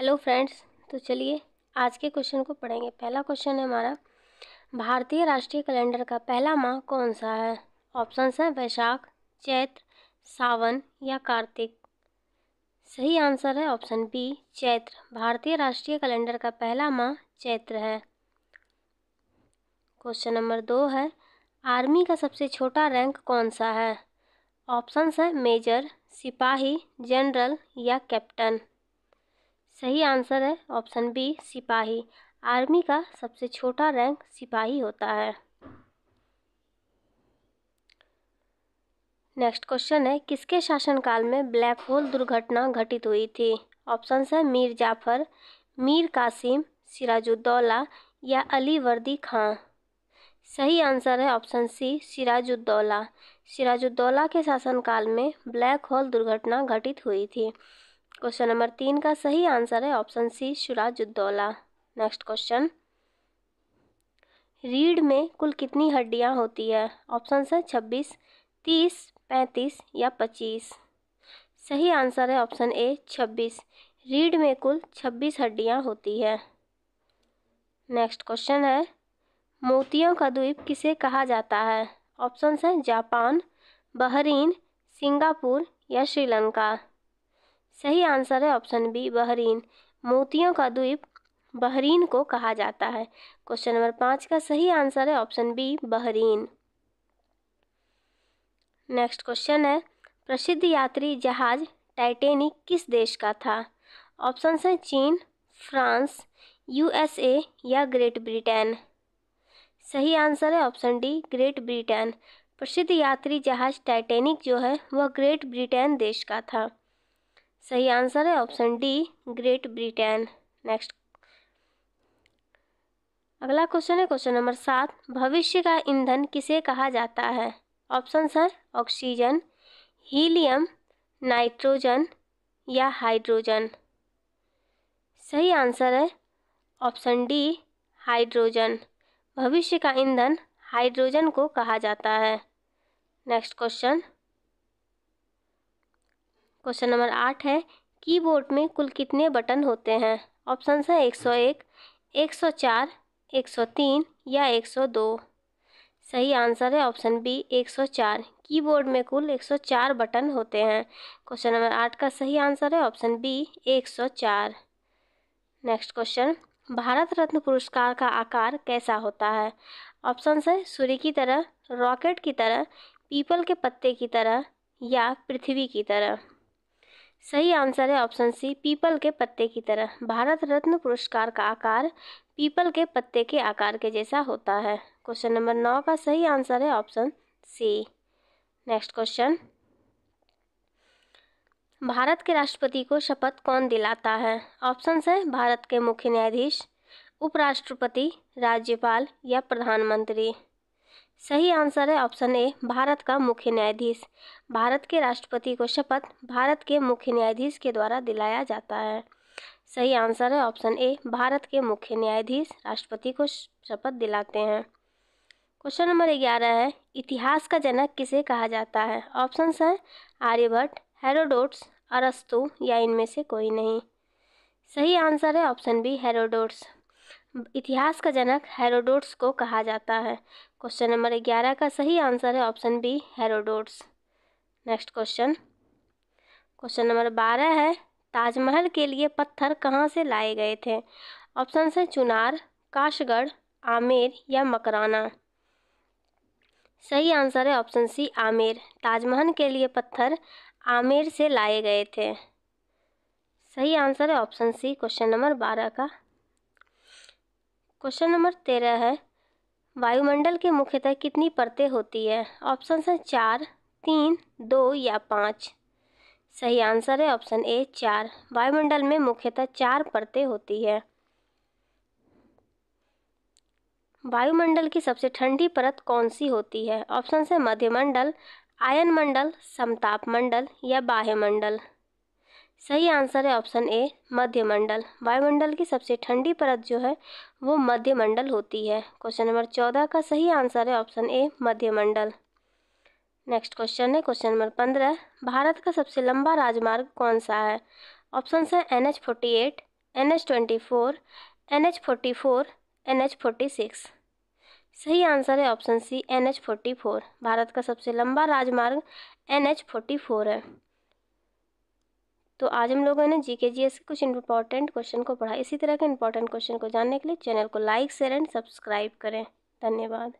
hello friends तो चलिए आज के क्वेश्चन को पढ़ेंगे पहला क्वेश्चन है हमारा भारतीय राष्ट्रीय कैलेंडर का पहला माह कौन सा है ऑप्शंस हैं वैशाख चैत्र सावन या कार्तिक सही आंसर है ऑप्शन बी चैत्र भारतीय राष्ट्रीय कैलेंडर का पहला माह चैत्र है क्वेश्चन नंबर दो है आर्मी का सबसे छोटा रैंक कौन सा है ऑप्शंस हैं मेजर सिपाही जनरल या कैप्टन सही आंसर है ऑप्शन बी सिपाही आर्मी का सबसे छोटा रैंक सिपाही होता है नेक्स्ट क्वेश्चन है किसके शासनकाल में ब्लैक होल दुर्घटना घटित हुई थी ऑप्शन है मीर जाफर मीर कासिम सिराजुद्दौला या अली वर्दी खां सही आंसर है ऑप्शन सी सिराजुद्दौला सिराजुद्दौला के शासनकाल में ब्लैक होल दुर्घटना घटित हुई थी क्वेश्चन नंबर तीन का सही आंसर है option C Shujauddaula next question रीढ़ में कुल कितनी हड्डियां होती है ऑप्शन है छब्बीस तीस पैंतीस या पच्चीस सही आंसर है ऑप्शन ए छब्बीस रीढ़ में कुल छब्बीस हड्डियां होती है नेक्स्ट क्वेश्चन है मोतियों का द्वीप किसे कहा जाता है ऑप्शन है जापान बहरीन सिंगापुर या श्रीलंका सही आंसर है ऑप्शन बी बहरीन मोतियों का द्वीप बहरीन को कहा जाता है क्वेश्चन नंबर पाँच का सही आंसर है option B Bahrain next question है प्रसिद्ध यात्री जहाज टाइटेनिक किस देश का था ऑप्शन है चीन फ्रांस यूएसए या ग्रेट ब्रिटेन सही आंसर है ऑप्शन डी ग्रेट ब्रिटेन प्रसिद्ध यात्री जहाज टाइटेनिक जो है वह ग्रेट ब्रिटेन देश का था सही आंसर है option D Great Britain next अगला क्वेश्चन है क्वेश्चन नंबर सात भविष्य का ईंधन किसे कहा जाता है ऑप्शन सर ऑक्सीजन हीलियम नाइट्रोजन या हाइड्रोजन सही आंसर है ऑप्शन डी हाइड्रोजन भविष्य का ईंधन हाइड्रोजन को कहा जाता है नेक्स्ट क्वेश्चन क्वेश्चन नंबर आठ है कीबोर्ड में कुल कितने बटन होते हैं ऑप्शंस है एक सौ एक एक सौ चार एक सौ तीन या एक सौ दो सही आंसर है ऑप्शन बी एक सौ चार कीबोर्ड में कुल एक सौ चार बटन होते हैं क्वेश्चन नंबर आठ का सही आंसर है ऑप्शन बी एक सौ चार नेक्स्ट क्वेश्चन भारत रत्न पुरस्कार का आकार कैसा होता है ऑप्शन है सूर्य की तरह रॉकेट की तरह पीपल के पत्ते की तरह या पृथ्वी की तरह सही आंसर है ऑप्शन सी पीपल के पत्ते की तरह भारत रत्न पुरस्कार का आकार पीपल के पत्ते के आकार के जैसा होता है क्वेश्चन नंबर नौ का सही आंसर है option C next question Bharat के राष्ट्रपति को शपथ कौन दिलाता है ऑप्शन है भारत के मुख्य न्यायाधीश उपराष्ट्रपति राज्यपाल या प्रधानमंत्री सही आंसर है ऑप्शन ए भारत का मुख्य न्यायाधीश भारत के राष्ट्रपति को शपथ भारत के मुख्य न्यायाधीश के द्वारा दिलाया जाता है सही आंसर है ऑप्शन ए भारत के मुख्य न्यायाधीश राष्ट्रपति को शपथ दिलाते हैं क्वेश्चन नंबर ग्यारह है इतिहास का जनक किसे कहा जाता है ऑप्शन है आर्यभट्ट हेरोडोट्स अरस्तु या इनमें से कोई नहीं सही आंसर है ऑप्शन बी हेरोडोट्स इतिहास का जनक हेरोडोट्स को कहा जाता है क्वेश्चन नंबर ग्यारह का सही आंसर है option B Herodotus next question question number बारह है ताजमहल के लिए पत्थर कहाँ से लाए गए थे ऑप्शन से चुनार काशगढ़ आमेर या मकराना सही आंसर है ऑप्शन सी आमेर ताजमहल के लिए पत्थर आमेर से लाए गए थे सही आंसर है ऑप्शन सी क्वेश्चन नंबर बारह का क्वेश्चन नंबर तेरह है वायुमंडल की मुख्यतः कितनी परतें होती है ऑप्शन है चार तीन दो या पाँच सही आंसर है ऑप्शन ए चार वायुमंडल में मुख्यतः चार परतें होती है वायुमंडल की सबसे ठंडी परत कौन सी होती है ऑप्शन है मध्यमंडल आयन मंडल समताप मंडल या बाह्यमंडल सही आंसर है ऑप्शन ए मध्यमंडल वायुमंडल की सबसे ठंडी परत जो है वो मध्यमंडल होती है क्वेश्चन नंबर चौदह का सही आंसर है ऑप्शन ए मध्यमंडल नेक्स्ट क्वेश्चन है क्वेश्चन नंबर पंद्रह भारत का सबसे लंबा राजमार्ग कौन सा है ऑप्शन है N H forty eight N H twenty four N H forty four N H forty six सही आंसर है option C N H forty four Bharat का सबसे लंबा राजमार्ग एन एच फोर्टी फोर है तो आज हम लोगों ने जी के जी एस के कुछ इंपॉर्टेंट क्वेश्चन को पढ़ा इसी तरह के इंपॉर्टेंट क्वेश्चन को जानने के लिए चैनल को लाइक शेयर एंड सब्सक्राइब करें धन्यवाद